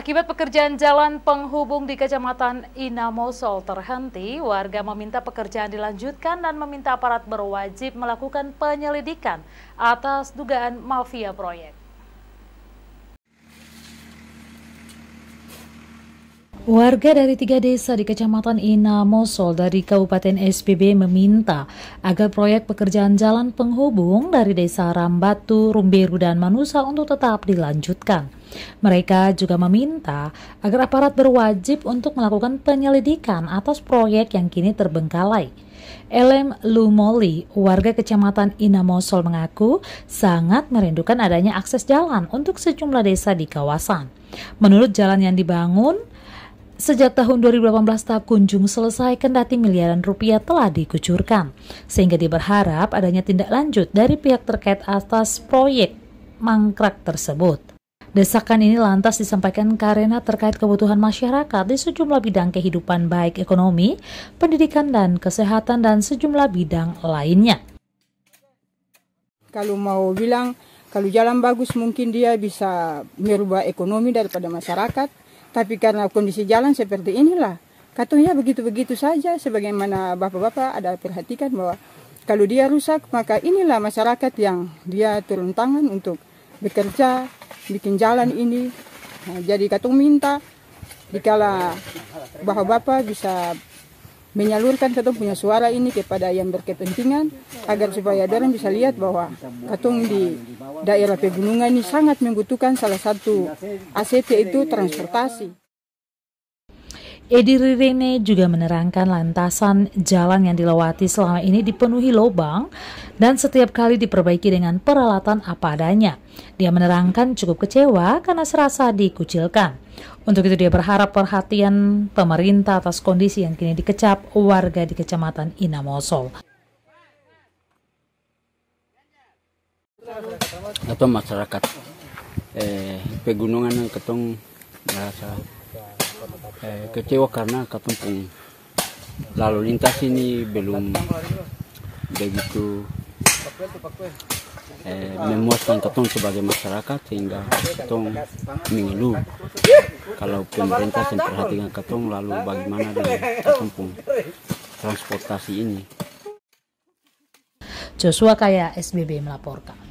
Akibat pekerjaan jalan penghubung di Kecamatan Inamosol terhenti, warga meminta pekerjaan dilanjutkan dan meminta aparat berwajib melakukan penyelidikan atas dugaan mafia proyek. Warga dari tiga desa di Kecamatan Inamosol dari Kabupaten SPB meminta agar proyek pekerjaan jalan penghubung dari desa Rambatu, Rumbiru dan Manusa untuk tetap dilanjutkan. Mereka juga meminta agar aparat berwajib untuk melakukan penyelidikan atas proyek yang kini terbengkalai. Elem Lumoli, warga kecamatan Inamosol mengaku sangat merindukan adanya akses jalan untuk sejumlah desa di kawasan. Menurut jalan yang dibangun, Sejak tahun 2018 tahap kunjung selesai kendati miliaran rupiah telah dikucurkan, sehingga diberharap adanya tindak lanjut dari pihak terkait atas proyek mangkrak tersebut. Desakan ini lantas disampaikan karena terkait kebutuhan masyarakat di sejumlah bidang kehidupan baik ekonomi, pendidikan dan kesehatan dan sejumlah bidang lainnya. Kalau mau bilang kalau jalan bagus mungkin dia bisa merubah ekonomi daripada masyarakat. Tapi karena kondisi jalan seperti inilah, katanya begitu-begitu saja. Sebagaimana bapak-bapak ada perhatikan bahwa kalau dia rusak maka inilah masyarakat yang dia turun tangan untuk bekerja bikin jalan ini. Nah, jadi katung minta dikala bahwa bapak bisa menyalurkan katung punya suara ini kepada yang berkepentingan agar supaya dorong bisa lihat bahwa katung di daerah pegunungan ini sangat membutuhkan salah satu aset yaitu transportasi. Edi Ririne juga menerangkan lantasan jalan yang dilewati selama ini dipenuhi lobang dan setiap kali diperbaiki dengan peralatan apa adanya. Dia menerangkan cukup kecewa karena serasa dikucilkan. Untuk itu dia berharap perhatian pemerintah atas kondisi yang kini dikecap warga di Kecamatan Inamosol. Atau masyarakat eh, pegunungan yang ketong merasa eh, kecewa karena ketumpung lalu lintas ini belum begitu eh, memuaskan katong sebagai masyarakat sehingga katong mengeluh kalau pemerintah memperhatikan katong lalu bagaimana dengan ketumpung transportasi ini Joshua Kaya SBB melaporkan